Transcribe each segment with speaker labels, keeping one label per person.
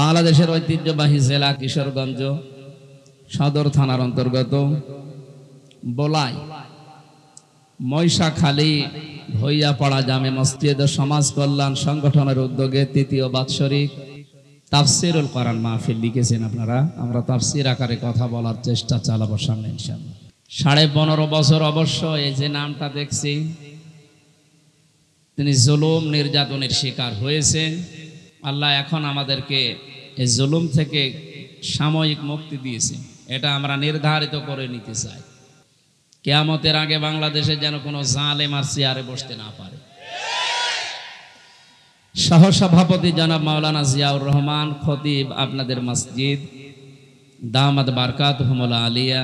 Speaker 1: বাংলাদেশের ঐতিহ্যবাহী জেলা কিশোরগঞ্জ সদর থানার অন্তর্গত বোলাই মৈশাখালী ভৈয়াপাড়া জামে মসজিদ সমাজ কল্যাণ সংগঠনের উদ্যোগে তৃতীয় বাৎসরিক তাফসিরুল কোরআন মাহফিল লিখেছেন আপনারা আমরা তাফসির আকারে কথা বলার চেষ্টা চালাবো সামনে ইনশাআল্লাহ সাড়ে পনেরো বছর অবশ্য এই যে নামটা দেখছি তিনি জুলুম নির্যাতনের শিকার হয়েছেন আল্লাহ এখন আমাদেরকে এই জুলুম থেকে সাময়িক মুক্তি দিয়েছে এটা আমরা নির্ধারিত করে নিতে চাই কেয়ামতের আগে বাংলাদেশে যেন কোনো জালে আর চেয়ারে বসতে না পারে সহসভাপতি জনাব মাওলানা জিয়াউর রহমান খতিব আপনাদের মসজিদ দামাদ বারকাত হুমলা আলিয়া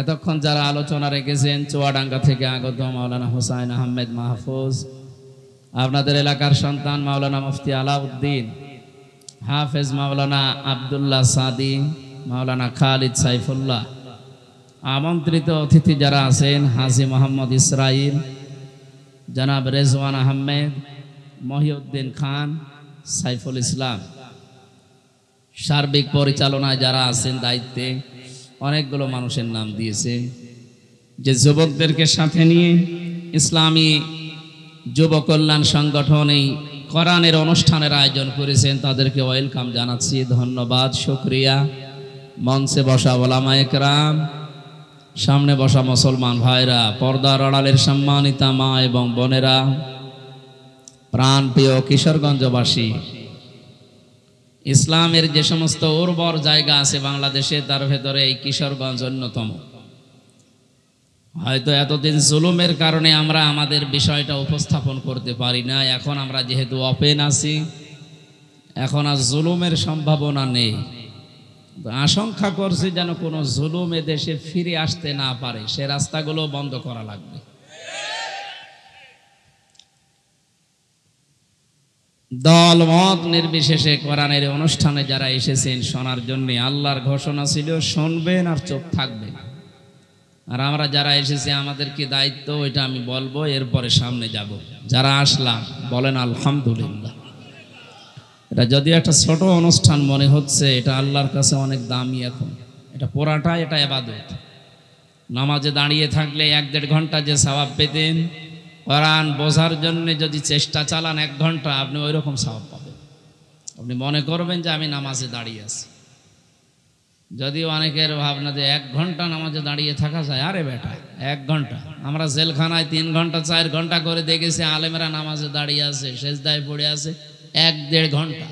Speaker 1: এতক্ষণ যারা আলোচনা রেখেছেন চুয়াডাঙ্গা থেকে আগত মাওলানা হোসাইন আহমেদ মাহফুজ আপনাদের এলাকার সন্তান মাওলানা মুফতি আলাউদ্দিন হাফেজ মাওলানা আবদুল্লাহ সাদি মাওলানা খালিদ সাইফুল্লাহ আমন্ত্রিত অতিথি যারা আছেন হাজি মোহাম্মদ ইসরাইল জনাব রেজওয়ান আহমেদ মহিউদ্দিন খান সাইফুল ইসলাম সার্বিক পরিচালনায় যারা আছেন দায়িত্বে অনেকগুলো মানুষের নাম দিয়েছে যে যুবকদেরকে সাথে নিয়ে ইসলামী যুব কল্যাণ সংগঠন এই কোরআনের অনুষ্ঠানের আয়োজন করেছেন তাদেরকে ওয়েলকাম জানাচ্ছি ধন্যবাদ শুক্রিয়া মঞ্চে বসা ওলামা একরাম সামনে বসা মুসলমান ভাইরা পর্দার আড়ালের সম্মানিতা মা এবং বোনেরা প্রাণ প্রিয় কিশোরগঞ্জবাসী ইসলামের যে সমস্ত উর্বর জায়গা আছে বাংলাদেশে তার ভেতরে এই কিশোরগঞ্জ অন্যতম হয়তো এতদিন জুলুমের কারণে আমরা আমাদের বিষয়টা উপস্থাপন করতে পারি না এখন আমরা যেহেতু অপেন আছি এখন আর জুলুমের সম্ভাবনা নেই আশঙ্কা করছি যেন কোনো জুলুম দেশে ফিরে আসতে না পারে সে রাস্তাগুলো বন্ধ করা লাগবে দল মত নির্বিশেষে কোরআনের অনুষ্ঠানে যারা এসেছেন শোনার জন্য আল্লাহর ঘোষণা ছিল শুনবেন আর চোখ থাকবেন আর আমরা যারা এসেছি আমাদের কি দায়িত্ব ওইটা আমি বলবো এরপরে সামনে যাব যারা আসলাম বলেন আলহামদুলিল্লাহ এটা যদি একটা ছোট অনুষ্ঠান মনে হচ্ছে এটা আল্লাহর কাছে অনেক দামি এখন এটা পোড়াটা এটা এবাদত নামাজে দাঁড়িয়ে থাকলে এক দেড় ঘন্টা যে স্বভাব পেতেন করান বোঝার জন্যে যদি চেষ্টা চালান এক ঘন্টা আপনি ওই রকম স্বভাব পাবেন আপনি মনে করবেন যে আমি নামাজে দাঁড়িয়ে আছি যদি অনেকের ভাবনা যে এক ঘন্টা নামাজে দাঁড়িয়ে থাকা যায় আরে বেটা এক ঘন্টা আমরা জেলখানায় তিন ঘন্টা চার ঘন্টা করে দেখেছি আলেমেরা নামাজে দাঁড়িয়ে আছে সেজদায় পড়ে আছে এক দেড় ঘন্টা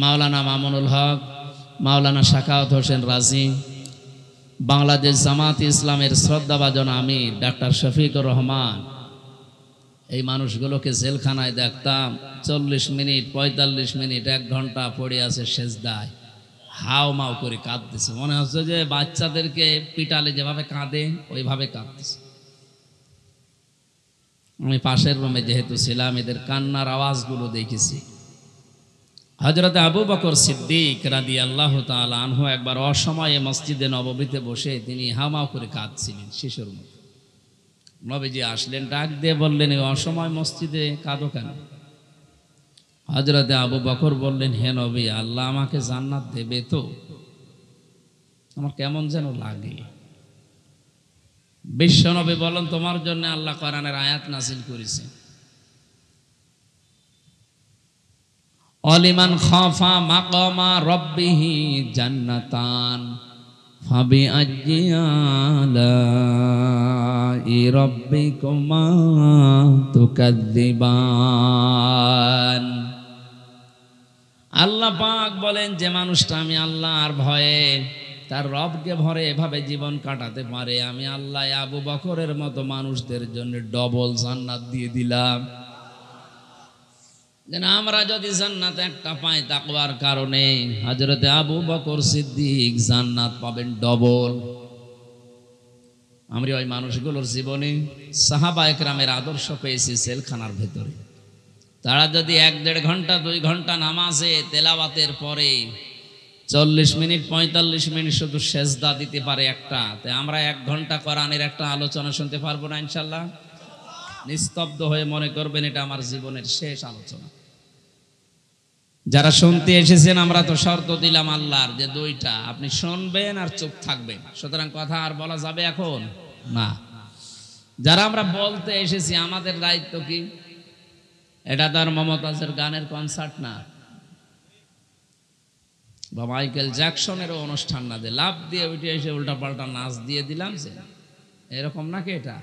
Speaker 1: মাওলানা মামুনুল হক মাওলানা শাখাওত হোসেন রাজি বাংলাদেশ জামাত ইসলামের শ্রদ্ধাভাজন আমির ডাক্তার শফিকুর রহমান এই মানুষগুলোকে জেলখানায় দেখতাম চল্লিশ মিনিট পঁয়তাল্লিশ মিনিট এক ঘন্টা পড়ে আছে দায় হাও মাও করে কাঁদতেছে মনে হচ্ছে যে বাচ্চাদেরকে পিটালে যেভাবে কাঁদে ওইভাবে কাঁদতেছে আমি পাশের রুমে যেহেতু ছিলাম এদের কান্নার আওয়াজগুলো দেখেছি হজরত আবু বকর সিদ্দিক রাদি আল্লাহ তাল আনহু একবার অসময়ে মসজিদে নববীতে বসে তিনি হামাও করে কাঁদছিলেন শিশুর মতো নবীজি আসলেন ডাক দিয়ে বললেন অসময় মসজিদে কাঁদো কেন হজরতে আবু বকর বললেন হে নবী আল্লাহ আমাকে জান্নাত দেবে তো আমার কেমন যেন লাগে বিশ্বনবী বলেন তোমার জন্য আল্লাহ কোরআনের আয়াত নাসিল করেছে অলিমান খাফা মাকমা রব্বিহি জান্নাতান فبأي آلاء ربكما تكذبان আল্লাহ পাক বলেন যে মানুষটা আমি আল্লাহর ভয়ে তার রবকে ভরে এভাবে জীবন কাটাতে পারে আমি আল্লাহ আবু বকরের মতো মানুষদের জন্য ডবল জান্নাত দিয়ে দিলাম যেন আমরা যদি জান্নাত একটা পাই তাকবার কারণে হাজরতে আবু বকর সিদ্দিক জান্নাত পাবেন ডবল আমরা ওই মানুষগুলোর জীবনে সাহাবা একরামের আদর্শ পেয়েছি সেলখানার ভেতরে তারা যদি এক দেড় ঘন্টা দুই ঘন্টা নামাজে তেলাবাতের পরে চল্লিশ মিনিট পঁয়তাল্লিশ মিনিট শুধু সেজদা দিতে পারে একটা তে আমরা এক ঘন্টা কোরআনের একটা আলোচনা শুনতে পারবো না ইনশাল্লাহ নিস্তব্ধ হয়ে মনে করবেন এটা আমার জীবনের শেষ আলোচনা যারা শুনতে এসেছেন আমরা তো শর্ত দিলাম আল্লাহর যে দুইটা আপনি শুনবেন আর চুপ থাকবেন সুতরাং কথা আর বলা যাবে এখন না যারা আমরা বলতে এসেছি আমাদের দায়িত্ব কি এটা তার মমতাজের গানের কনসার্ট না বা মাইকেল জ্যাকসনেরও অনুষ্ঠান না দিয়ে লাভ দিয়ে উঠে এসে উল্টা পাল্টা নাচ দিয়ে দিলাম যে এরকম নাকি এটা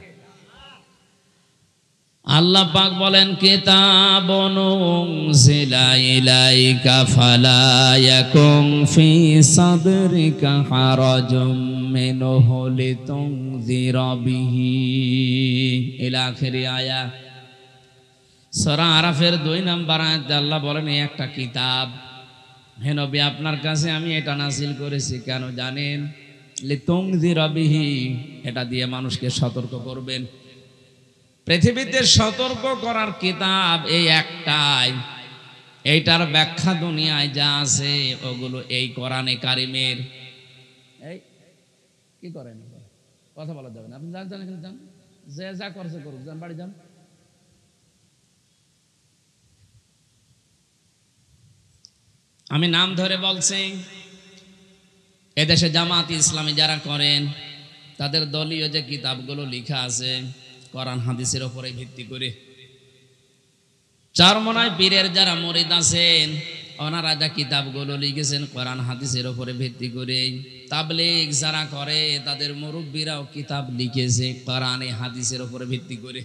Speaker 1: আল্লাহ পাক বলেন ফি আয়া আরাফের দুই নাম্বার আয়াতে আল্লাহ বলেন এই একটা কিতাব হেন আপনার কাছে আমি এটা নাসিল করেছি কেন জানেন লিতংজি রবিহি এটা দিয়ে মানুষকে সতর্ক করবেন পৃথিবীতে সতর্ক করার কিতাব এই একটাই এইটার ব্যাখ্যা দুনিয়ায় যা আছে ওগুলো এই কোরআনে কারিমের এই কি করেন কথা বলা যাবে না আপনি যান যান যান যে যা করছে করুক যান বাড়ি যান আমি নাম ধরে বলছি এদেশে জামাত ইসলামী যারা করেন তাদের দলীয় যে কিতাবগুলো লিখা আছে করান হাদিসের ওপরে ভিত্তি করে চারমনায় বীরের যারা মরিদ আছেন ওনারা যা কিতাবগুলো লিখেছেন কোরআন হাদিসের ওপরে ভিত্তি করে তাবলিগ যারা করে তাদের মুরব্বীরাও কিতাব লিখেছে কোরআনে হাদিসের ওপরে ভিত্তি করে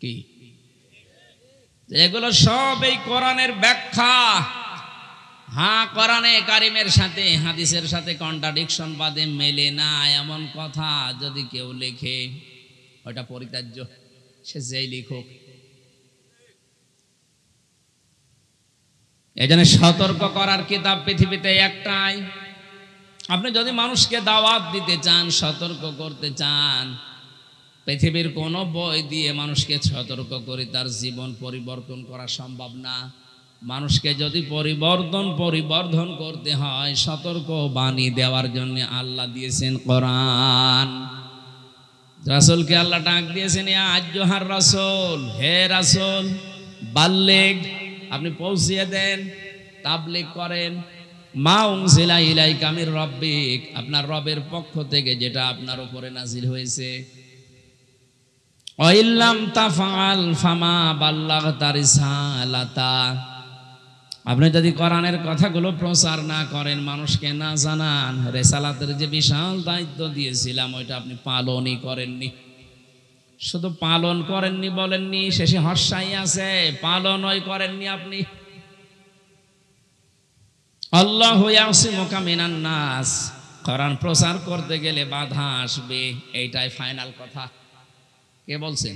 Speaker 1: কি এগুলো সব এই কোরআনের ব্যাখ্যা হ্যাঁ কোরআনে কারিমের সাথে হাদিসের সাথে কন্ট্রাডিকশন বাদে মেলে না এমন কথা যদি কেউ লেখে ওটা পরিত্যাজ্য সে যেই লিখুক এজন্য সতর্ক করার কিতাব পৃথিবীতে একটাই আপনি যদি মানুষকে দাওয়াত দিতে চান সতর্ক করতে চান পৃথিবীর কোনো বই দিয়ে মানুষকে সতর্ক করে তার জীবন পরিবর্তন করা সম্ভব না মানুষকে যদি পরিবর্তন পরিবর্ধন করতে হয় সতর্ক বাণী দেওয়ার জন্য আল্লাহ দিয়েছেন কোরআন রাসুলকে আল্লাহ ডাক দিয়েছেন আজ্জোহার রাসুল হে রাসুল বাল্লেগ আপনি পৌঁছিয়ে দেন তাবলিক করেন মা উংসিলা ইলাই কামির রব্বিক আপনার রবের পক্ষ থেকে যেটা আপনার উপরে নাজিল হয়েছে অইল্লাম তাফাল ফামা বাল্লাহ তারিসালাতা আপনি যদি কোরআনের কথাগুলো প্রচার না করেন মানুষকে না জানান রেসালাতের যে বিশাল দায়িত্ব দিয়েছিলাম ওইটা আপনি পালনই করেননি শুধু পালন করেননি বলেননি শেষে হর্ষাই আছে পালন ওই করেননি আপনি আল্লাহ মোকামিনান নাস কোরআন প্রচার করতে গেলে বাধা আসবে এইটাই ফাইনাল কথা কে বলছেন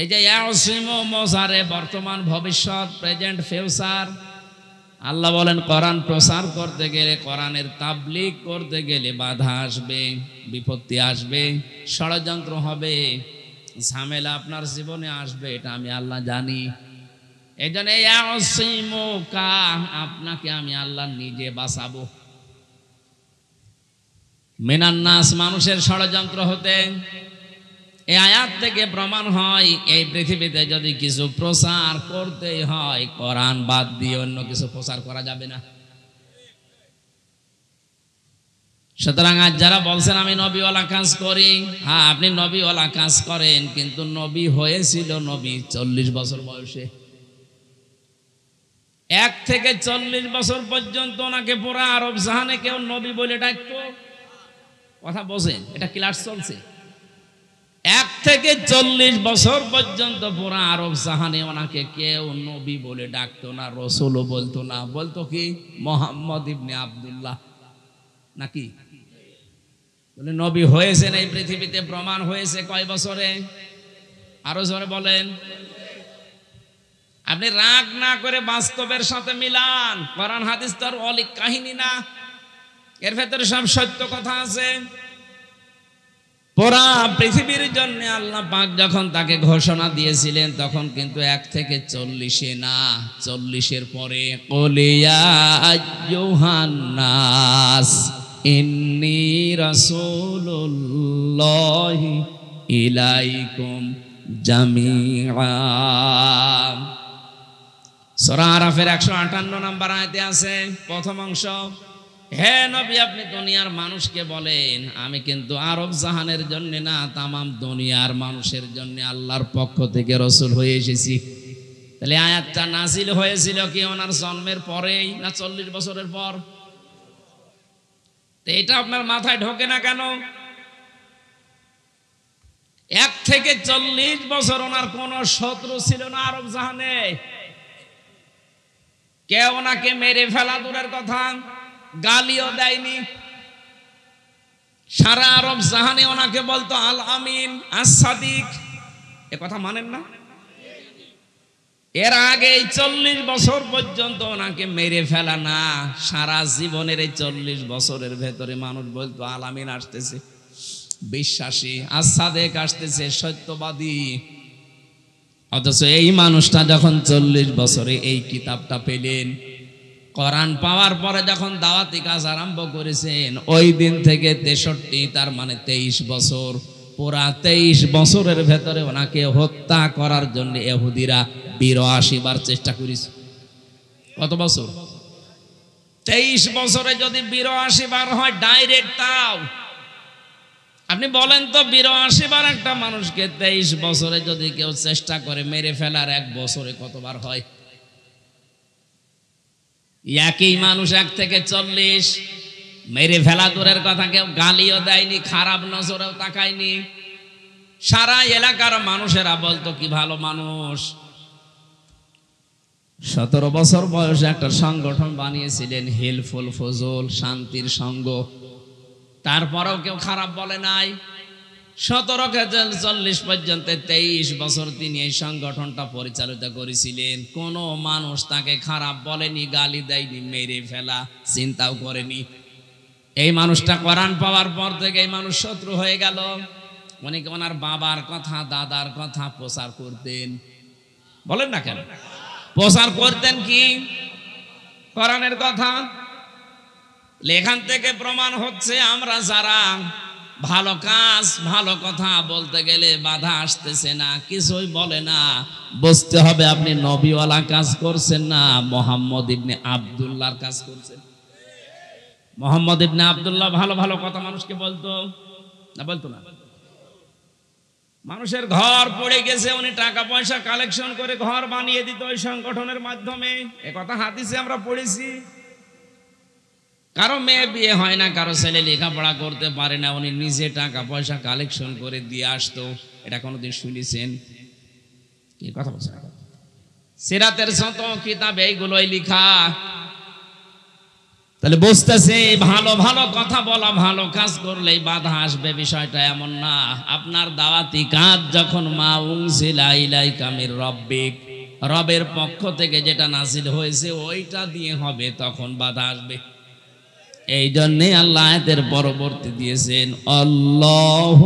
Speaker 1: এই যে ইয়াসিম মোজারে বর্তমান ভবিষ্যৎ প্রেজেন্ট ফিউচার আল্লাহ বলেন কোরআন প্রসার করতে গেলে কোরআনের তাবলিক করতে গেলে বাধা আসবে বিপত্তি আসবে ষড়যন্ত্র হবে ঝামেলা আপনার জীবনে আসবে এটা আমি আল্লাহ জানি এই জন্য আপনাকে আমি আল্লাহ নিজে বাঁচাবো মেনান্নাস মানুষের ষড়যন্ত্র হতে এই আয়াত থেকে প্রমাণ হয় এই পৃথিবীতে যদি কিছু প্রচার করতেই হয় কোরআন বাদ দিয়ে অন্য কিছু প্রচার করা যাবে না সুতরাং আজ যারা বলছেন আমি নবীওয়ালা কাজ করি হ্যাঁ আপনি নবীওয়ালা কাজ করেন কিন্তু নবী হয়েছিল নবী চল্লিশ বছর বয়সে এক থেকে চল্লিশ বছর পর্যন্ত ওনাকে পুরা আরব জাহানে কেউ নবী বলে ডাকত কথা বোঝেন এটা ক্লাস চলছে এক থেকে চল্লিশ বছর পর্যন্ত পুরা আরব সাহানে ওনাকে কেউ নবী বলে ডাকতো না রসুলও বলতো না বলতো কি মোহাম্মদ ইবনে আবদুল্লাহ নাকি বলে নবী হয়েছেন এই পৃথিবীতে প্রমাণ হয়েছে কয় বছরে আরো জোরে বলেন আপনি রাগ না করে বাস্তবের সাথে মিলান কোরআন হাদিস তো আর অলিক কাহিনী না এর ভেতরে সব সত্য কথা আছে পোড়া পৃথিবীর জন্য আল্লাহ পাক যখন তাকে ঘোষণা দিয়েছিলেন তখন কিন্তু এক থেকে চল্লিশে না চল্লিশের পরে সোরা আরাফের একশো আটান্ন নাম্বার আয়তে নম্বর আছে প্রথম অংশ হ্যাঁ নবী আপনি দুনিয়ার মানুষকে বলেন আমি কিন্তু আরব জাহানের জন্য না তামাম দুনিয়ার মানুষের জন্য আল্লাহর পক্ষ থেকে রসুল হয়ে এসেছি তাহলে আয়াতটা নাসিল হয়েছিল কি ওনার জন্মের পরেই না চল্লিশ বছরের পর তো এটা আপনার মাথায় ঢোকে না কেন এক থেকে চল্লিশ বছর ওনার কোন শত্রু ছিল না আরব জাহানে কে ওনাকে মেরে ফেলা দূরের কথা গালিও দেয়নি সারা আরব জাহানে ওনাকে বলতো আল আমিন আসাদিক এ কথা মানেন না এর আগে এই চল্লিশ বছর পর্যন্ত ওনাকে মেরে ফেলা না সারা জীবনের এই চল্লিশ বছরের ভেতরে মানুষ বলতো আল আমিন আসতেছে বিশ্বাসী আসাদেক আসতেছে সত্যবাদী অথচ এই মানুষটা যখন চল্লিশ বছরে এই কিতাবটা পেলেন কোরআন পাওয়ার পরে যখন দাওয়াতি কাজ আরম্ভ করেছেন ওই দিন থেকে তেষট্টি তার মানে তেইশ বছর পুরা তেইশ বছরের ভেতরে ওনাকে হত্যা করার জন্য এহুদিরা বিরাশিবার চেষ্টা করেছে কত বছর তেইশ বছরে যদি আসিবার হয় ডাইরেক্ট তাও আপনি বলেন তো আসিবার একটা মানুষকে তেইশ বছরে যদি কেউ চেষ্টা করে মেরে ফেলার এক বছরে কতবার হয় একই মানুষ এক থেকে চল্লিশ মেরে ফেলা দূরের কথা কেউ গালিও দেয়নি খারাপ নজরেও তাকায়নি সারা এলাকার মানুষেরা বলতো কি ভালো মানুষ সতেরো বছর বয়সে একটা সংগঠন বানিয়েছিলেন হেলফুল ফজল শান্তির সঙ্গ তারপরেও কেউ খারাপ বলে নাই সতেরো হাজার চল্লিশ পর্যন্ত তেইশ বছর তিনি এই সংগঠনটা পরিচালিত করেছিলেন কোনো মানুষ তাকে খারাপ বলেনি গালি দেয়নি মেরে ফেলা চিন্তাও করেনি এই মানুষটা করান পাওয়ার পর থেকে এই মানুষ শত্রু হয়ে গেল অনেকে ওনার বাবার কথা দাদার কথা প্রচার করতেন বলেন না কেন প্রচার করতেন কি করানের কথা লেখান থেকে প্রমাণ হচ্ছে আমরা যারা ভালো কাজ ভালো কথা বলতে গেলে বাধা আসতেছে না কিছুই বলে না বুঝতে হবে আপনি নবীওয়ালা কাজ করছেন না মোহাম্মদ ইবনে আবদুল্লাহর কাজ করছেন মোহাম্মদ ইবনে আবদুল্লাহ ভালো ভালো কথা মানুষকে বলতো না বলতো না মানুষের ঘর পড়ে গেছে উনি টাকা পয়সা কালেকশন করে ঘর বানিয়ে দিত ওই সংগঠনের মাধ্যমে কথা হাদিসে আমরা পড়েছি কারো মেয়ে বিয়ে হয় না কারো ছেলে লেখাপড়া করতে পারে না উনি নিজে টাকা পয়সা কালেকশন করে দিয়ে আসতো এটা কোনোদিন শুনেছেন কি কথা বলছেন সিরাতের শত কিতাব এইগুলোই লিখা তাহলে বুঝতেছে ভালো ভালো কথা বলা ভালো কাজ করলেই বাধা আসবে বিষয়টা এমন না আপনার দাওয়াতি কাজ যখন মা উংসিলা ইলাই কামির রব্বিক রবের পক্ষ থেকে যেটা নাসিল হয়েছে ওইটা দিয়ে হবে তখন বাধা আসবে এই জন্যে আল্লাহ এদের পরবর্তী দিয়েছেন অল্লাহ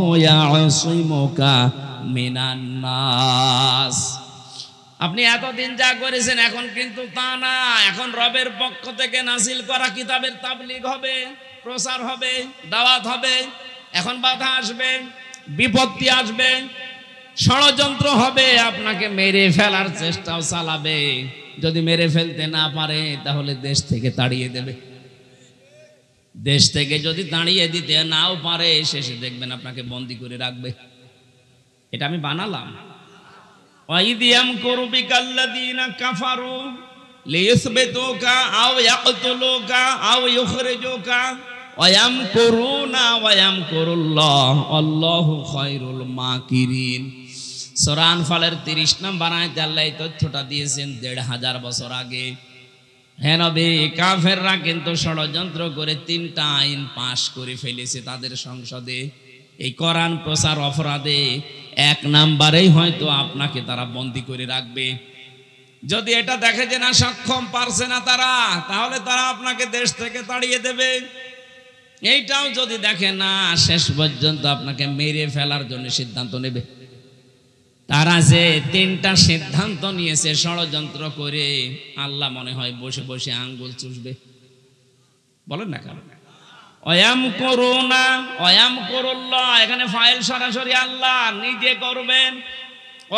Speaker 1: আপনি এতদিন যা করেছেন এখন কিন্তু তা না এখন রবের পক্ষ থেকে নাসিল করা কিতাবের তাবলিগ হবে প্রসার হবে দাওয়াত হবে এখন বাধা আসবে বিপত্তি আসবে ষড়যন্ত্র হবে আপনাকে মেরে ফেলার চেষ্টাও চালাবে যদি মেরে ফেলতে না পারে তাহলে দেশ থেকে তাড়িয়ে দেবে দেশ থেকে যদি দাঁড়িয়ে দিতে নাও পারে শেষে দেখবেন আপনাকে বন্দি করে রাখবে এটা আমি বানালাম ওয়াইদিয়াম করবি কাল্লাদিনা কাফারু লিয়াসবিতুকা আও ইয়াকতুলুকা আও ইউখরিজুকা ওয়াম করুনা ওয়াম করুল্লাহ আল্লাহু খায়রুল মাকিরিন সূরা আনফালের 30 নম্বর আয়াতে আল্লাহ এই তথ্যটা দিয়েছেন 1500 বছর আগে হ্যাঁ নবী কাফেররা কিন্তু ষড়যন্ত্র করে তিনটা আইন পাশ করে ফেলেছে তাদের সংসদে এই কোরআন প্রচার অপরাধে এক নাম্বারেই হয়তো আপনাকে তারা বন্দি করে রাখবে যদি এটা দেখে যে না সক্ষম পারছে না তারা তাহলে তারা আপনাকে দেশ থেকে তাড়িয়ে দেবে এইটাও যদি দেখে না শেষ পর্যন্ত আপনাকে মেরে ফেলার জন্য সিদ্ধান্ত নেবে তারা যে তিনটা সিদ্ধান্ত নিয়েছে ষড়যন্ত্র করে আল্লাহ মনে হয় বসে বসে আঙ্গুল চুষবে বলেন না কেন অয়াম না অয়াম করল্লা এখানে ফাইল সরাসরি আল্লাহ নিজে করবেন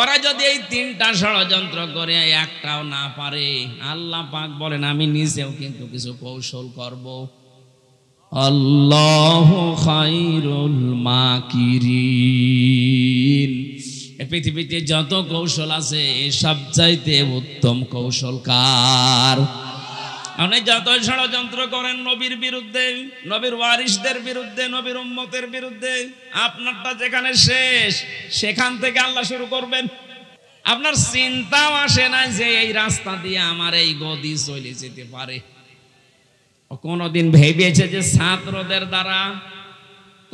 Speaker 1: ওরা যদি এই তিনটা ষড়যন্ত্র করে একটাও না পারে আল্লাহ পাক বলেন আমি নিজেও কিন্তু কিছু কৌশল করব আল্লাহ খাইরুল মাকিরিন পৃথিবীতে যত কৌশল আছে চাইতে উত্তম কৌশল কার আপনি যত ষড়যন্ত্র করেন নবীর বিরুদ্ধে নবীর ওয়ারিসদের বিরুদ্ধে নবীর উম্মতের বিরুদ্ধে আপনারটা যেখানে শেষ সেখান থেকে আল্লাহ শুরু করবেন আপনার চিন্তাও আসে না যে এই রাস্তা দিয়ে আমার এই গদি চলে যেতে পারে কোনোদিন ভেবেছে যে ছাত্রদের দ্বারা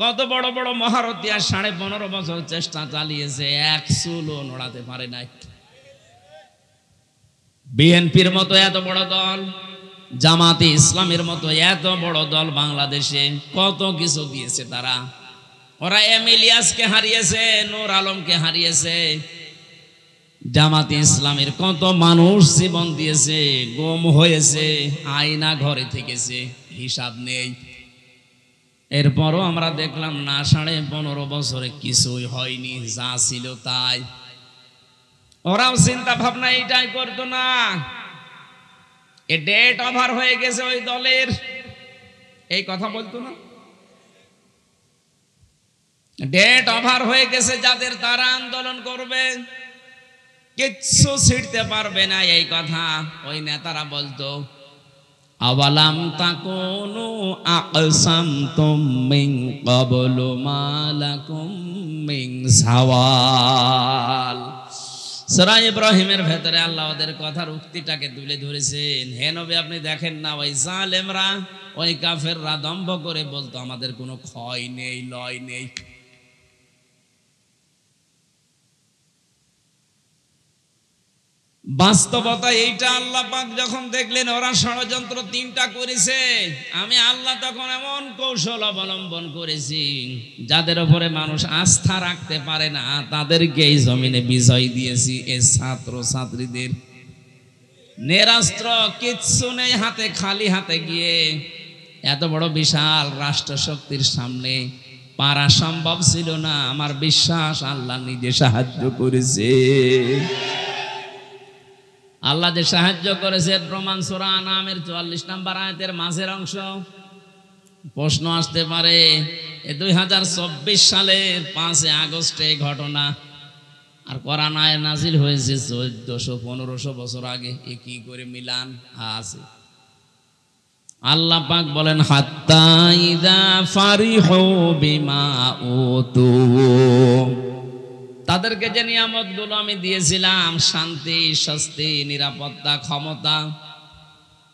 Speaker 1: কত বড় বড় মহারত দিয়া সাড়ে পনেরো বছর চেষ্টা চালিয়েছে এক চুলও নড়াতে পারে নাই বিএনপির মতো এত বড় দল জামাতে ইসলামের মতো এত বড় দল বাংলাদেশে কত কিছু দিয়েছে তারা ওরা এম ইলিয়াসকে হারিয়েছে নূর আলমকে হারিয়েছে জামাতে ইসলামের কত মানুষ জীবন দিয়েছে গম হয়েছে আয়না ঘরে থেকেছে হিসাব নেই এরপরও আমরা দেখলাম না সাড়ে পনেরো বছরে কিছুই হয়নি যা ছিল তাই ওরাও চিন্তা ভাবনা এইটাই করতো না এ ডেট ওভার হয়ে গেছে ওই দলের এই কথা বলতো না ডেট ওভার হয়ে গেছে যাদের তারা আন্দোলন করবে কিচ্ছু ছিটতে পারবে না এই কথা ওই নেতারা বলতো আওয়ালাম তাকুনু আকসামতুম মিন ক্বাবলু মালাকুম মিন সাওয়াল সূরা ইব্রাহিমের ভেতরে আল্লাহ ওদের কথার উক্তিটাকে তুলে ধরেছেন হে নবী আপনি দেখেন না ওই জালেমরা ওই কাফেররা দম্ভ করে বলতো আমাদের কোনো ক্ষয় নেই লয় নেই বাস্তবতা এইটা আল্লাহ পাক যখন দেখলেন ওরা ষড়যন্ত্র তিনটা করেছে আমি আল্লাহ তখন এমন কৌশল অবলম্বন করেছি যাদের ওপরে মানুষ আস্থা রাখতে পারে না তাদেরকে এই জমিনে বিজয় দিয়েছি এ ছাত্র ছাত্রীদের নিরাস্ত্র কিচ্ছু নেই হাতে খালি হাতে গিয়ে এত বড় বিশাল রাষ্ট্রশক্তির সামনে পারা সম্ভব ছিল না আমার বিশ্বাস আল্লাহ নিজে সাহায্য করেছে আল্লাহ যে সাহায্য করেছেন প্রমাণ সোরা নামের চুয়াল্লিশ নাম্বার আয়তের মাঝের অংশ প্রশ্ন আসতে পারে দুই হাজার চব্বিশ সালের পাঁচে আগস্টে ঘটনা আর কোরআন আয় নাজিল হয়েছে চোদ্দশো পনেরোশো বছর আগে এ কি করে মিলান আছে আল্লাহ পাক বলেন হাত্তা ইদা ফারিহ বিমা ও তাদেরকে যে নিয়ামতগুলো আমি দিয়েছিলাম শান্তি স্বস্তি নিরাপত্তা ক্ষমতা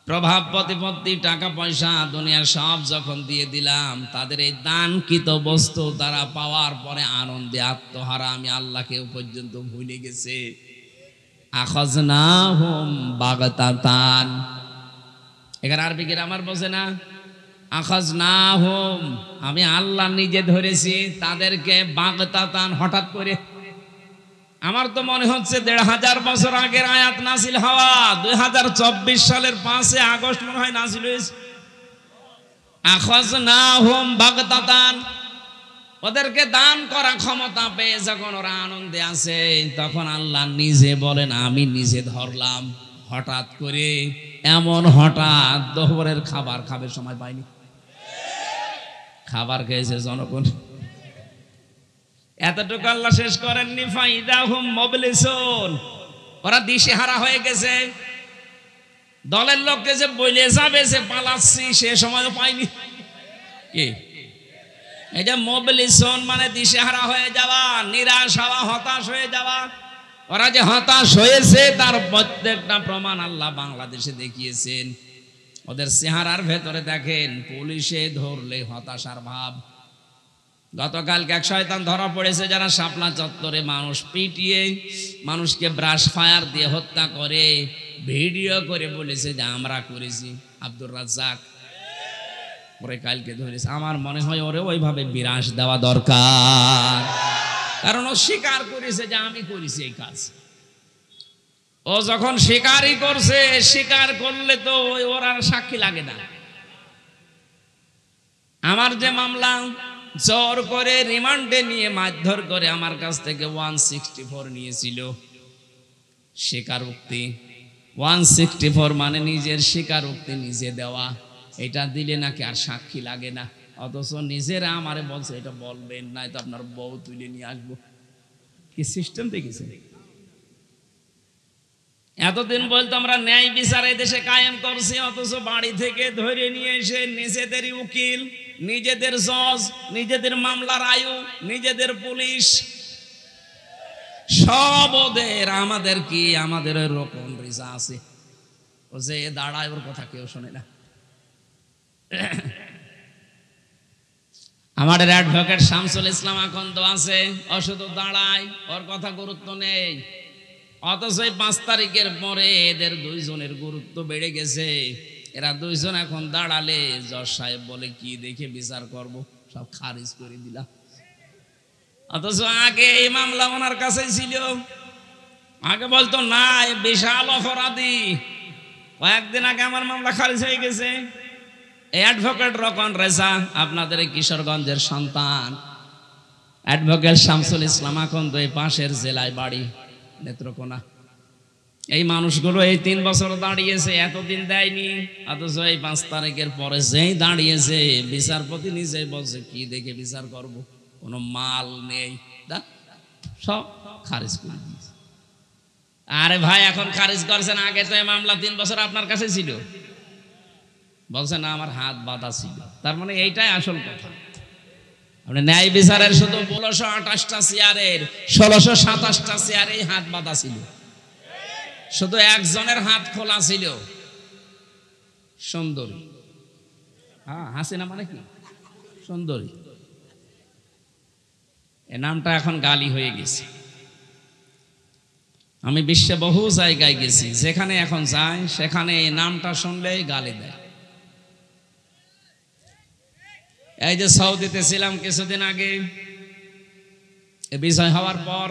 Speaker 1: প্রভাব প্রতিপত্তি টাকা পয়সা দুনিয়ার সব যখন দিয়ে দিলাম তাদের এই দানকৃত বস্তু তারা পাওয়ার পরে আনন্দে আত্মহারা আমি আল্লাহকে পর্যন্ত ভুলে গেছে হোম এখানে আরবি আমার বসে না আখজ না হোম আমি আল্লাহ নিজে ধরেছি তাদেরকে বাগতাতান হঠাৎ করে আমার তো মনে হচ্ছে দেড় হাজার বছর আগের আয়াত নাসিল হওয়া দুই হাজার চব্বিশ সালের পাঁচে আগস্ট মনে হয় নাসিল হয়েছে না হোম ওদেরকে দান করা ক্ষমতা পেয়ে যখন ওরা আনন্দে আছে তখন আল্লাহ নিজে বলেন আমি নিজে ধরলাম হঠাৎ করে এমন হঠাৎ দোহরের খাবার খাবে সময় পাইনি খাবার খেয়েছে জনগণ এতটুকু আল্লাহ শেষ করেননি ফাইদা হুম মবলিসুন ওরা হারা হয়ে গেছে দলের লোককে যে বইলে যাবে যে পালাচ্ছি সে সময় পাইনি কি এই যে মবলিসন মানে দিশে হারা হয়ে যাওয়া নিরাশ হওয়া হতাশ হয়ে যাওয়া ওরা যে হতাশ হয়েছে তার প্রত্যেকটা প্রমাণ আল্লাহ বাংলাদেশে দেখিয়েছেন ওদের চেহারার ভেতরে দেখেন পুলিশে ধরলে হতাশার ভাব গতকালকে এক শয়তান ধরা পড়েছে যারা শাপলা চত্বরে মানুষ পিটিয়ে মানুষকে ব্রাশ ফায়ার দিয়ে হত্যা করে ভিডিও করে বলেছে যে আমরা করেছি আব্দুর রাজ্জাক পরে কালকে ধরেছে আমার মনে হয় ওরে ওইভাবে বিরাস দেওয়া দরকার কারণ ও স্বীকার করেছে যে আমি করেছি এই কাজ ও যখন স্বীকারই করছে স্বীকার করলে তো ওর আর সাক্ষী লাগে না আমার যে মামলা জোর করে রিমান্ডে নিয়ে মারধর করে আমার কাছ থেকে ওয়ান সিক্সটি ফোর নিয়েছিল স্বীকারোক্তি ওয়ান সিক্সটি ফোর মানে নিজের স্বীকারোক্তি নিজে দেওয়া এটা দিলে নাকি আর সাক্ষী লাগে না অথচ নিজেরা আমারে বলছে এটা বলবেন না তো আপনার বউ তুলে নিয়ে আসবো কি সিস্টেম দেখেছে এতদিন বলতো আমরা ন্যায় বিচার দেশে কায়েম করছি অথচ বাড়ি থেকে ধরে নিয়ে এসে নিজেদেরই উকিল নিজেদের জজ নিজেদের মামলার আয়ু নিজেদের পুলিশ সব ওদের আমাদের কি আমাদের রকম রিজা আছে ও যে দাঁড়ায় ওর কথা কেউ শোনে না আমাদের অ্যাডভোকেট শামসুল ইসলাম এখন তো আছে অশুধু দাঁড়ায় ওর কথা গুরুত্ব নেই অথচ পাঁচ তারিখের পরে এদের দুইজনের গুরুত্ব বেড়ে গেছে এরা দুইজন এখন দাঁড়ালে জজ সাহেব বলে কি দেখে বিচার করব সব খারিজ করে দিলাম অথচ আগে এই মামলা ওনার কাছে ছিল আগে বলতো না বিশাল অপরাধী কয়েকদিন আগে আমার মামলা খারিজ হয়ে গেছে অ্যাডভোকেট রকন রেজা আপনাদের কিশোরগঞ্জের সন্তান অ্যাডভোকেট শামসুল ইসলাম এখন দুই পাশের জেলায় বাড়ি নেত্রকোনা এই মানুষগুলো এই তিন বছর দাঁড়িয়েছে এতদিন দেয়নি অথচ এই পাঁচ তারিখের পরে যেই দাঁড়িয়েছে বিচারপতি নিজেই বলছে কি দেখে বিচার করব কোনো মাল নেই সব খারিজ করে দিয়েছে আরে ভাই এখন খারিজ করছেন আগে তো মামলা তিন বছর আপনার কাছে ছিল বলছে না আমার হাত বাঁধা ছিল তার মানে এইটাই আসল কথা আপনি ন্যায় বিচারের শুধু ষোলোশো আঠাশটা চেয়ারের ষোলোশো সাতাশটা চেয়ারেই হাত বাঁধা ছিল শুধু একজনের হাত খোলা ছিল সুন্দরী হ্যাঁ হাসিনা মানে কি সুন্দরী এ নামটা এখন গালি হয়ে গেছে আমি বিশ্বে বহু জায়গায় গেছি যেখানে এখন যাই সেখানে এই নামটা শুনলেই গালি দেয় এই যে সৌদিতে ছিলাম কিছুদিন আগে বিজয় হওয়ার পর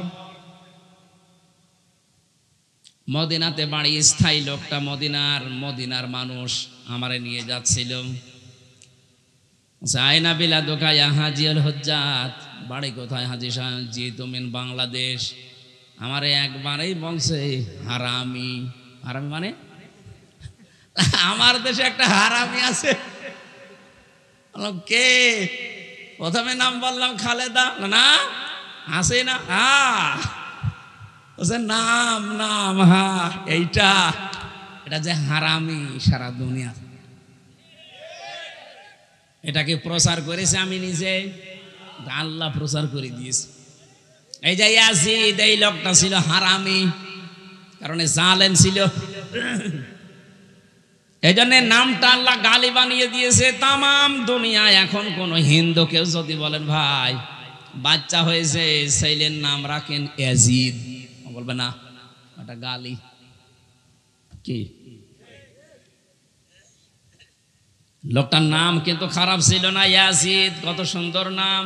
Speaker 1: মদিনাতে বাড়ি স্থায়ী লোকটা মদিনার মদিনার মানুষ আমারে নিয়ে যাচ্ছিল আচ্ছা, আয়না বিলা দোকায়া হাজিয়াল হজ্জাত বাড়ি কোথায় হাজি জি তুমিন বাংলাদেশ আমারে একবারেই বলছে হারামি হারামি মানে আমার দেশে একটা হারামি আছে কে প্রথমে নাম বললাম খালেদা না আসে না হ্যাঁ বলছে নাম নাম হা এইটা এটা যে হারামি সারা দুনিয়া এটাকে প্রচার করেছে আমি নিজে আল্লাহ প্রচার করে দিয়েছি এই যে আসি এই লোকটা ছিল হারামি কারণে জালেন ছিল এই জন্য নামটা আল্লাহ গালি বানিয়ে দিয়েছে তাম দুনিয়ায় এখন কোন হিন্দু কেউ যদি বলেন ভাই বাচ্চা হয়েছে সেইলের নাম রাখেন এজিদ বলবে না ওটা গালি কি লোকটার নাম কিন্তু খারাপ ছিল না ইয়াসিদ কত সুন্দর নাম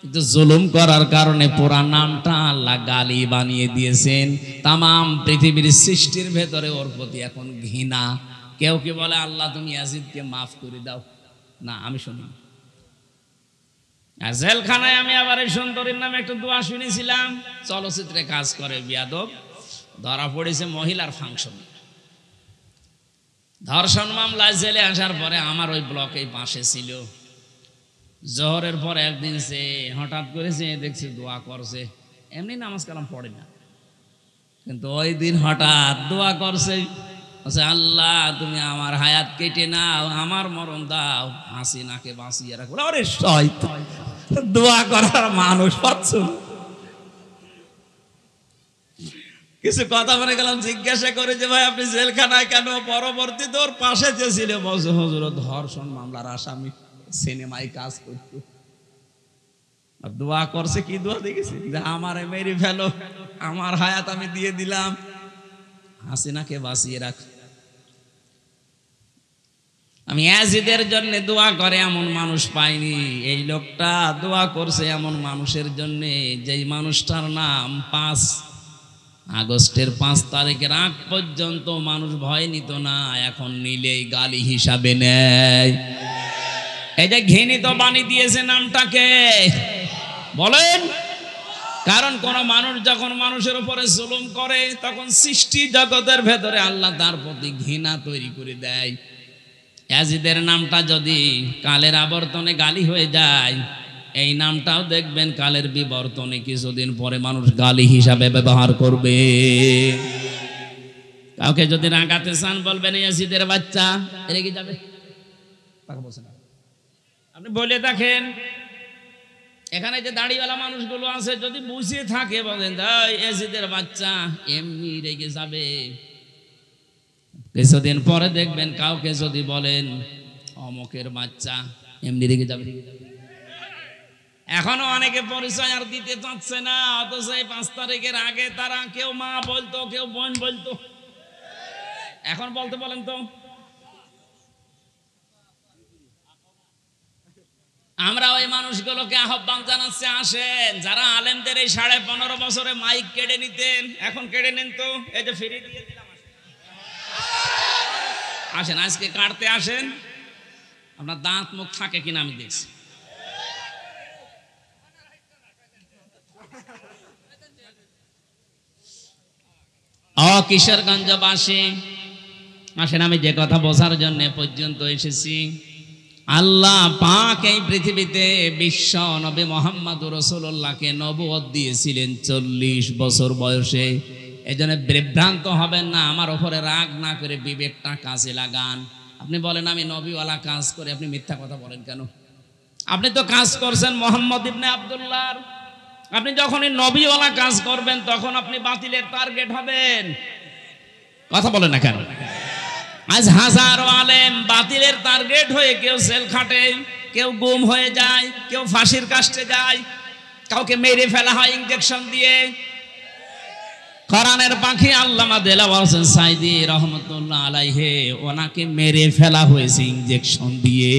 Speaker 1: কিন্তু জুলুম করার কারণে পুরা নামটা আল্লাহ গালি বানিয়ে দিয়েছেন তাম পৃথিবীর সৃষ্টির ভেতরে ওর প্রতি এখন ঘৃণা কেউ কি বলে আল্লাহ তুমি ইয়াসিদকে মাফ করে দাও না আমি শুনি আর জেলখানায় আমি আবার এই সুন্দরীর নামে একটু দোয়া শুনেছিলাম চলচ্চিত্রে কাজ করে বিয়াদব ধরা পড়েছে মহিলার ফাংশন ধর্ষণ মামলায় জেলে আসার পরে আমার ওই ব্লকে পাশে ছিল জহরের পর একদিন সে হঠাৎ করেছে দেখছি দোয়া করছে এমনি নামাজ কালাম পড়ে না কিন্তু ওই দিন হঠাৎ দোয়া করছে আল্লাহ তুমি আমার হায়াত কেটে নাও আমার মরণ দাও হাসি নাকে বাঁচিয়ে রাখো আরে দোয়া করার মানুষ পাচ্ছ কিছু কথা বলে গেলাম জিজ্ঞাসা করে যে ভাই আপনি জেলখানায় কেন পরবর্তী তোর পাশে যে ছিল বসে হজুর ধর্ষণ মামলার আসামি সিনেমায় কাজ করত দোয়া করছে কি দোয়া দেখেছি যে আমারে মেরে ফেলো আমার হায়াত আমি দিয়ে দিলাম হাসিনাকে বাঁচিয়ে রাখ আমি অ্যাসিডের জন্য দোয়া করে এমন মানুষ পাইনি এই লোকটা দোয়া করছে এমন মানুষের জন্য যেই মানুষটার নাম পাঁচ আগস্টের পাঁচ তারিখের আগ পর্যন্ত মানুষ ভয় নিত না এখন নিলেই গালি হিসাবে নেয় এই যে ঘেনিত বাণী দিয়েছে নামটাকে বলেন কারণ কোন মানুষ যখন মানুষের উপরে জুলুম করে তখন সৃষ্টি জগতের ভেতরে আল্লাহ তার প্রতি ঘৃণা তৈরি করে দেয় ইয়াজিদের নামটা যদি কালের আবর্তনে গালি হয়ে যায় এই নামটাও দেখবেন কালের বিবর্তনে কিছুদিন পরে মানুষ গালি হিসাবে ব্যবহার করবে কাউকে যদি রাগাতে চান বলবেন ইয়াজিদের বাচ্চা রেগে যাবে আপনি বলে দেখেন এখানে যে দাড়িওয়ালা মানুষগুলো আছে যদি বুঝিয়ে থাকে বলেন তাই এসিদের বাচ্চা এমনি রেগে যাবে কিছুদিন পরে দেখবেন কাউকে যদি বলেন অমকের বাচ্চা এমনি দিকে যাবে এখনো অনেকে পরিচয় আর দিতে চাচ্ছে না অথচ এই পাঁচ তারিখের আগে তারা কেউ মা বলতো কেউ বোন বলতো এখন বলতে বলেন তো আমরা ওই মানুষগুলোকে আহ্বান জানাচ্ছি আসেন যারা আলেমদের এই সাড়ে পনেরো বছরে মাইক কেড়ে নিতেন এখন কেড়ে নেন তো এই যে ফিরিয়ে দিয়ে আসেন আজকে কাটতে আসেন আপনার দাঁত মুখ থাকে কিনা আমি দেখছি কিশোরগঞ্জ কিশোরগঞ্জবাসী আসেন আমি যে কথা বোঝার জন্য পর্যন্ত এসেছি আল্লাহ পাক এই পৃথিবীতে বিশ্ব নবী মোহাম্মদ রসুল্লাহকে নবদ দিয়েছিলেন চল্লিশ বছর বয়সে এই জন্য বিভ্রান্ত হবেন না আমার ওপরে রাগ না করে বিবেকটা কাজে লাগান আপনি বলেন আমি নবীওয়ালা কাজ করে আপনি মিথ্যা কথা বলেন কেন আপনি তো কাজ করছেন মোহাম্মদ ইবনে আবদুল্লাহর আপনি যখনই নবীওয়ালা কাজ করবেন তখন আপনি বাতিলের টার্গেট হবেন কথা বলেন না কেন আজ হাজার আলেম বাতিলের টার্গেট হয়ে কেউ সেল খাটে কেউ গুম হয়ে যায় কেউ ফাঁসির কাস্টে যায় কাউকে মেরে ফেলা হয় ইঞ্জেকশন দিয়ে কোরআনের পাখি আল্লামা দেলাওয়ার হোসেন সাইদি রহমতুল্লাহ আলাইহে ওনাকে মেরে ফেলা হয়েছে ইঞ্জেকশন দিয়ে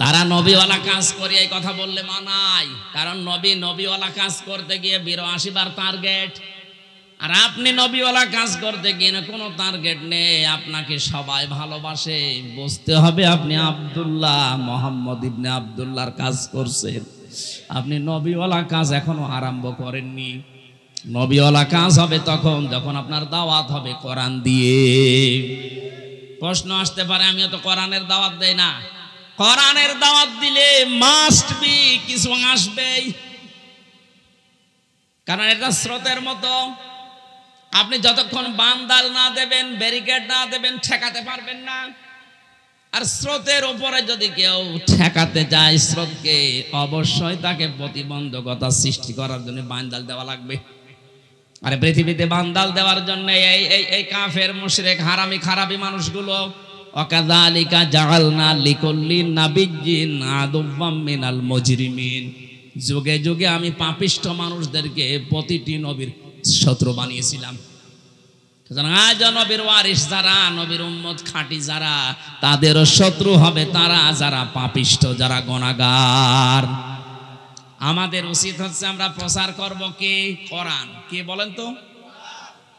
Speaker 1: তারা নবীওয়ালা কাজ করি এই কথা বললে মানাই কারণ নবী নবীওয়ালা কাজ করতে গিয়ে বিরো আসিবার টার্গেট আর আপনি নবীওয়ালা কাজ করতে গিয়ে না কোনো টার্গেট নেই আপনাকে সবাই ভালোবাসে বুঝতে হবে আপনি আবদুল্লাহ মোহাম্মদ ইবনে আবদুল্লাহর কাজ করছেন আপনি নবীওয়ালা কাজ এখনো আরম্ভ করেননি নবীওয়ালা কাজ হবে তখন যখন আপনার দাওয়াত হবে কোরআন দিয়ে প্রশ্ন আসতে পারে আমি তো কোরআনের দাওয়াত দেই না কোরআনের দাওয়াত দিলে মাস্ট বি কিছু আসবেই কারণ এটা স্রোতের মতো আপনি যতক্ষণ বান্দাল না দেবেন ব্যারিকেড না দেবেন ঠেকাতে পারবেন না আর স্রোতের ওপরে যদি কেউ ঠেকাতে যায় স্রোতকে অবশ্যই তাকে প্রতিবন্ধকতা সৃষ্টি করার জন্য বান্দাল দেওয়া লাগবে আরে পৃথিবীতে বান্দাল দেওয়ার জন্য এই এই এই কাফের মুশরেক হারামি খারাপি মানুষগুলো অকাদালিকা জালনা লিকল্লি নাবিজিন আদুব্বাম মিনাল মজরিমিন যুগে যুগে আমি পাপিষ্ট মানুষদেরকে প্রতিটি নবীর শত্রু বানিয়েছিলাম নবীর ওয়ারিস যারা নবীর খাঁটি যারা তাদেরও শত্রু হবে তারা যারা পাপিষ্ট যারা গণাগার আমাদের উচিত হচ্ছে আমরা প্রচার কে কে বলেন তো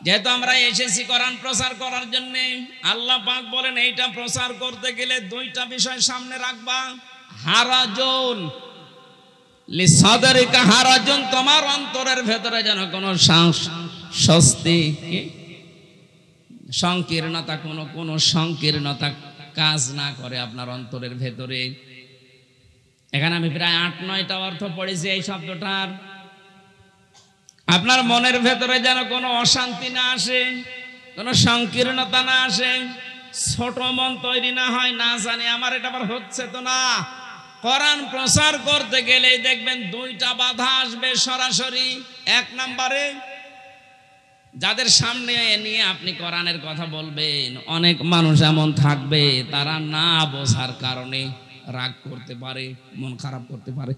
Speaker 1: যেহেতু আমরা এসেছি কোরআন প্রচার করার জন্য আল্লাহ পাক বলেন এইটা প্রচার করতে গেলে দুইটা বিষয় সামনে রাখবা হারাজন হারাজন তোমার অন্তরের ভেতরে যেন কোনো স্বস্তি সংকীর্ণতা কোনো কোনো সংকীর্ণতা কাজ না করে আপনার অন্তরের ভেতরে এখানে আমি প্রায় আট নয়টা অর্থ পড়েছি এই শব্দটার আপনার মনের ভেতরে যেন কোনো অশান্তি না আসে কোনো সংকীর্ণতা না আসে ছোট মন তৈরি না হয় না জানি আমার এটা আবার হচ্ছে তো না করান প্রচার করতে গেলেই দেখবেন দুইটা বাধা আসবে সরাসরি এক নম্বরে যাদের সামনে নিয়ে আপনি কোরআনের কথা বলবেন অনেক মানুষ এমন থাকবে তারা না বোঝার কারণে রাগ করতে পারে মন খারাপ করতে পারে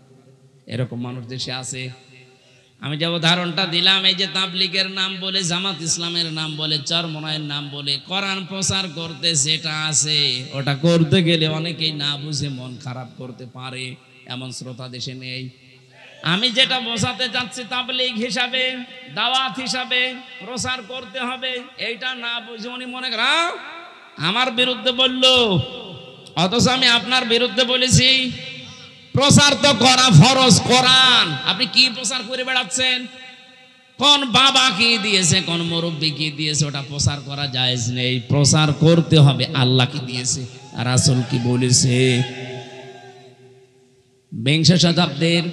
Speaker 1: এরকম মানুষ দেশে আছে আমি যে উদাহরণটা দিলাম এই যে তাবলিগের নাম বলে জামাত ইসলামের নাম বলে চরমনায়ের নাম বলে কোরআন প্রচার করতে যেটা আছে ওটা করতে গেলে অনেকেই না বুঝে মন খারাপ করতে পারে এমন শ্রোতা দেশে নেই আমি যেটা বোঝাতে চাচ্ছি তাবলিগ হিসাবে দাওয়াত হিসাবে প্রসার করতে হবে এইটা না বুঝে উনি মনে করা আমার বিরুদ্ধে বলল অথচ আমি আপনার বিরুদ্ধে বলেছি প্রসার তো করা ফরজ কোরআন আপনি কি প্রসার করে বেড়াচ্ছেন কোন বাবা কি দিয়েছে কোন মুরব্বী কি দিয়েছে ওটা প্রসার করা যায় নেই প্রসার করতে হবে আল্লাহ কি দিয়েছে রাসুল কি বলেছে বিংশ শতাব্দীর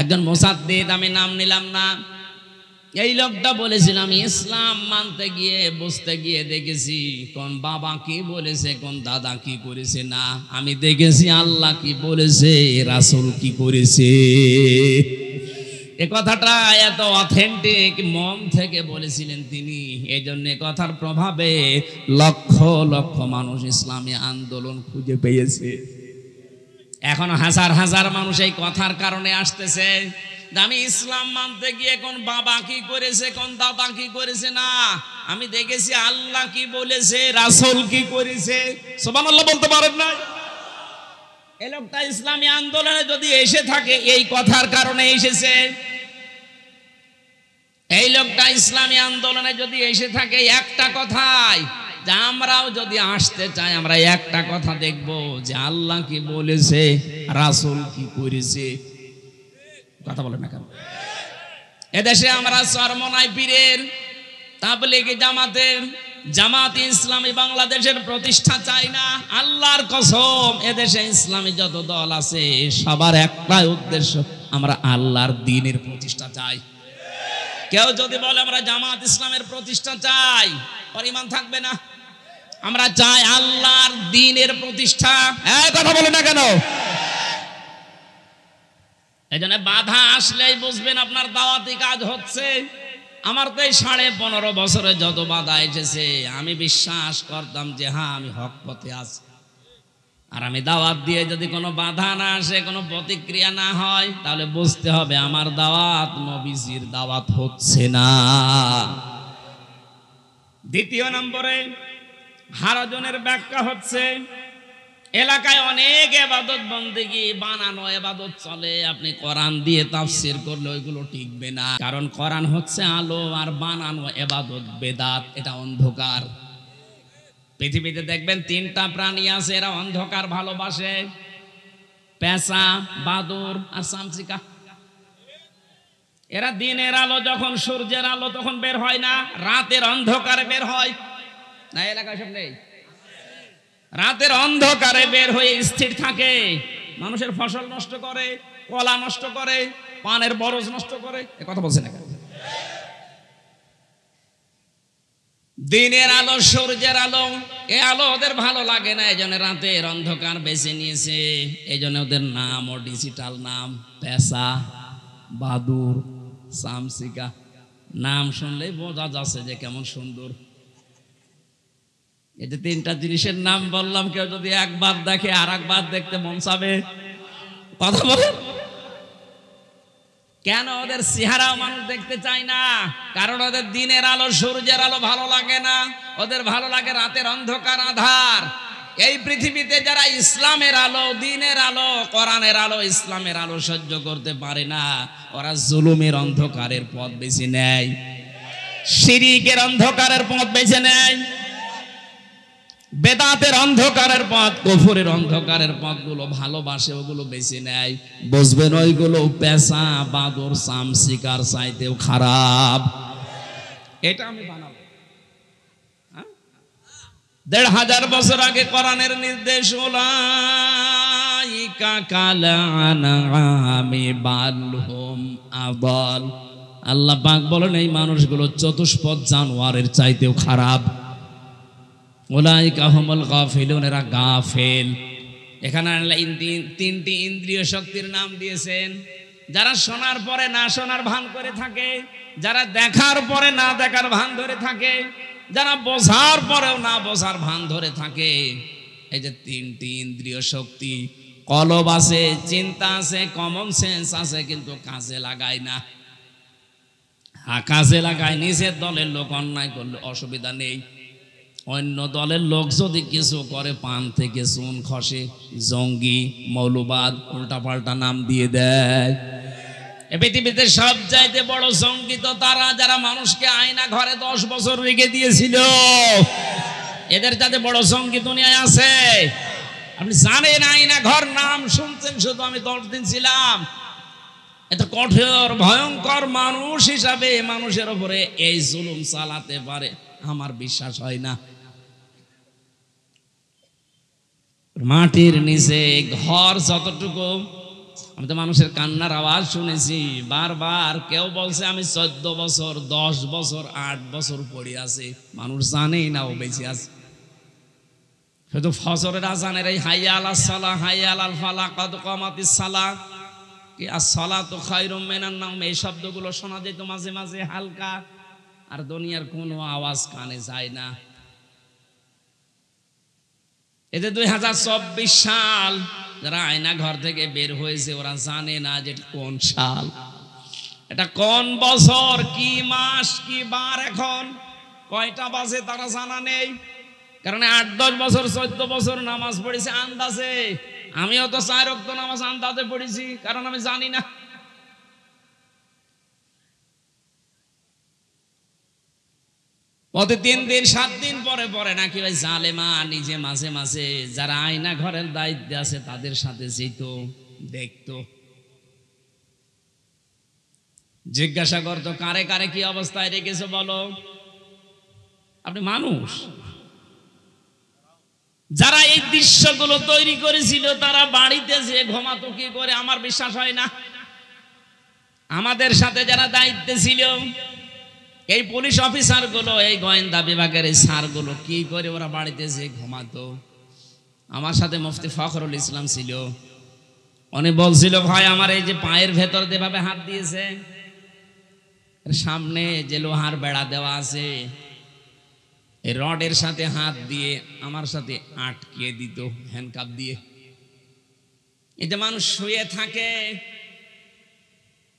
Speaker 1: একজন মোসাদ্দেদ আমি নাম নিলাম না এই লোকটা বলেছিলাম ইসলাম মানতে গিয়ে বুঝতে গিয়ে দেখেছি কোন বাবা কি বলেছে কোন দাদা কি করেছে না আমি দেখেছি আল্লাহ কি বলেছে রাসুল কি করেছে এ কথাটা এত অথেন্টিক মন থেকে বলেছিলেন তিনি এই জন্য কথার প্রভাবে লক্ষ লক্ষ মানুষ ইসলামী আন্দোলন খুঁজে পেয়েছে এখন হাজার হাজার মানুষ এই কথার কারণে আসতেছে আমি ইসলাম মানতে গিয়ে কোন বাবা কি করেছে কোন দাদা কি করেছে না আমি দেখেছি আল্লাহ কি বলেছে রাসুল কি করেছে সোবান আল্লাহ বলতে পারেন না এ লোকটা ইসলামী আন্দোলনে যদি এসে থাকে এই কথার কারণে এসেছে এই লোকটা ইসলামী আন্দোলনে যদি এসে থাকে একটা কথায় তা আমরাও যদি আসতে চাই আমরা একটা কথা দেখব যে আল্লাহ কি বলেছে রাসুল কি করেছে কথা বলেন না কেন এদেশে আমরা চরমনায় পীরের তাবলিগ জামাতের জামাত ইসলামী বাংলাদেশের প্রতিষ্ঠা চাই না আল্লাহর কসম এদেশে ইসলামী যত দল আছে সবার একটাই উদ্দেশ্য আমরা আল্লাহর দিনের প্রতিষ্ঠা চাই কেউ যদি বলে আমরা জামাত ইসলামের প্রতিষ্ঠা চাই পরিমাণ থাকবে না আমরা চাই আল্লাহর দিনের প্রতিষ্ঠা কথা বলে না কেন এই জন্য বাধা আসলেই বুঝবেন আপনার দাওয়াতি কাজ হচ্ছে আমার তো এই সাড়ে পনেরো বছরে যত বাধা এসেছে আমি বিশ্বাস করতাম যে হ্যাঁ আমি হক পথে আছি আর আমি দাওয়াত দিয়ে যদি কোনো বাধা না আসে কোনো প্রতিক্রিয়া না হয় তাহলে বুঝতে হবে আমার দাওয়াত নবীজির দাওয়াত হচ্ছে না দ্বিতীয় নম্বরে হারাজনের ব্যাখ্যা হচ্ছে এলাকায় অনেক এবাদত বন্দেগি বানানো এবাদত চলে আপনি কোরআন দিয়ে তাফসির করলে ওইগুলো টিকবে না কারণ কোরআন হচ্ছে আলো আর বানানো এবাদত বেদাত এটা অন্ধকার পৃথিবীতে দেখবেন তিনটা প্রাণী আছে এরা অন্ধকার ভালোবাসে পেঁচা বাদুর আর সামসিকা এরা দিনের আলো যখন সূর্যের আলো তখন বের হয় না রাতের অন্ধকারে বের হয় না এলাকায় সব নেই রাতের অন্ধকারে বের হয়ে স্থির থাকে মানুষের ফসল নষ্ট করে কলা নষ্ট করে পানের বরজ নষ্ট করে এ কথা বলছে না দিনের আলো সূর্যের আলো এ আলো ওদের ভালো লাগে না এই জন্য রাতের অন্ধকার বেছে নিয়েছে এই জন্য ওদের নাম ও ডিজিটাল নাম পেশা বাদুর সামসিকা নাম শুনলেই বোঝা যাচ্ছে যে কেমন সুন্দর এই যে তিনটা জিনিসের নাম বললাম কেউ যদি একবার দেখে আর একবার দেখতে মন চাবে কথা বলেন কেন ওদের চেহারা মানুষ দেখতে চায় না কারণ ওদের দিনের আলো সূর্যের আলো ভালো লাগে না ওদের ভালো লাগে রাতের অন্ধকার আধার এই পৃথিবীতে যারা ইসলামের আলো দিনের আলো কোরআনের আলো ইসলামের আলো সহ্য করতে পারে না ওরা জুলুমের অন্ধকারের পথ বেছে নেয় শিরিকের অন্ধকারের পথ বেছে নেয় বেদাতের অন্ধকারের পথ কফরের অন্ধকারের পথগুলো ভালোবাসে ওগুলো বেশি নেয় বুঝবেন ওইগুলো পেশা বাদর সাম শিকার চাইতেও খারাপ এটা আমি বানাবো হ্যাঁ? দেড় হাজার বছর আগে করানের নির্দেশ ওলাইকা আমি বালহুম আবল আল্লাহ পাক বলেন এই মানুষগুলো চতুষ্পদ জানোয়ারের চাইতেও খারাপ ওলাই কাহমল গাফিলুন এরা গাফেল এখানে তিনটি ইন্দ্রিয় শক্তির নাম দিয়েছেন যারা শোনার পরে না শোনার ভান করে থাকে যারা দেখার পরে না দেখার ভান ধরে থাকে যারা বোঝার পরেও না বোঝার ভান ধরে থাকে এই যে তিনটি ইন্দ্রিয় শক্তি কলব আছে চিন্তা আছে কমন সেন্স আছে কিন্তু কাজে লাগায় না কাজে লাগায় নিজের দলের লোক অন্যায় করলে অসুবিধা নেই অন্য দলের লোক যদি কিছু করে পান থেকে চুন খসে জঙ্গি মৌলবাদ উল্টাপাল্টা নাম দিয়ে দেয় এ পৃথিবীতে সব চাইতে বড় জঙ্গি তো তারা যারা মানুষকে আয়না ঘরে দশ বছর রেখে দিয়েছিল এদের যাতে বড় জঙ্গি দুনিয়ায় আছে আপনি জানেন আয়না ঘর নাম শুনছেন শুধু আমি দশ দিন ছিলাম এত কঠোর ভয়ঙ্কর মানুষ হিসাবে মানুষের ওপরে এই জুলুম চালাতে পারে আমার বিশ্বাস হয় না মাটির নিচে ঘর যতটুকু আমি তো মানুষের কান্নার আওয়াজ শুনেছি বারবার কেউ বলছে আমি চোদ্দ বছর দশ বছর আট বছর পড়ে আছি মানুষ জানেই না ও বেঁচে আছে শুধু ফসরের আজানের এই হাইয়াল আসালা হাইয়াল আল ফালা কত কমাতি সালা কি আর সালা তো খাইরম মেনার নাম এই শব্দগুলো শোনা যেত মাঝে মাঝে হালকা আর দুনিয়ার কোনো আওয়াজ কানে যায় না এতে দুই হাজার চব্বিশ সাল যারা আয়না ঘর থেকে বের হয়েছে ওরা জানে না যে কোন সাল এটা কোন বছর কি মাস কি বার এখন কয়টা বাজে তারা জানা নেই কারণ আট দশ বছর চোদ্দ বছর নামাজ পড়েছে আন্দাজে আমিও তো চার নামাজ আন্দাজে পড়েছি কারণ আমি জানি না পথে তিন দিন সাত দিন পরে পরে নাকি ওই জালেমা নিজে মাঝে মাঝে যারা আয়না ঘরের দায়িত্বে আছে তাদের সাথে যেত দেখত জিজ্ঞাসা করতো কারে কারে কি অবস্থায় রেখেছে বলো আপনি মানুষ যারা এই দৃশ্যগুলো তৈরি করেছিল তারা বাড়িতে যে ঘুমাতো কি করে আমার বিশ্বাস হয় না আমাদের সাথে যারা দায়িত্বে ছিল এই পুলিশ অফিসারগুলো এই গোয়েন্দা বিভাগের এই স্যারগুলো কি করে ওরা বাড়িতে যে ঘুমাতো আমার সাথে মুফতি ফখরুল ইসলাম ছিল উনি বলছিল ভাই আমার এই যে পায়ের ভেতর যেভাবে হাত দিয়েছে সামনে যে লোহার বেড়া দেওয়া আছে এই রডের সাথে হাত দিয়ে আমার সাথে আটকে দিত হ্যান্ডকাপ দিয়ে এতে মানুষ শুয়ে থাকে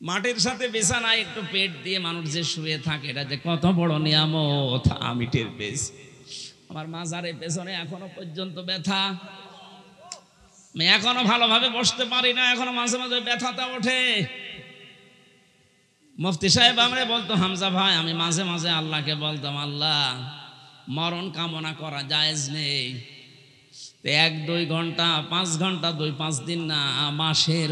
Speaker 1: মাটির সাথে বিছানায় একটু পেট দিয়ে মানুষ যে শুয়ে থাকে এটা যে কত বড় নিয়ামত আমি টের পেয়েছি আমার মাজারের পেছনে এখনো পর্যন্ত ব্যথা আমি এখনো ভালোভাবে বসতে পারি না এখনো মাঝে মাঝে ব্যথাটা ওঠে মুফতি সাহেব আমরা বলতো হামজা ভাই আমি মাঝে মাঝে আল্লাহকে বলতাম আল্লাহ মরণ কামনা করা জায়েজ নেই এক দুই ঘন্টা পাঁচ ঘন্টা দুই পাঁচ দিন না মাসের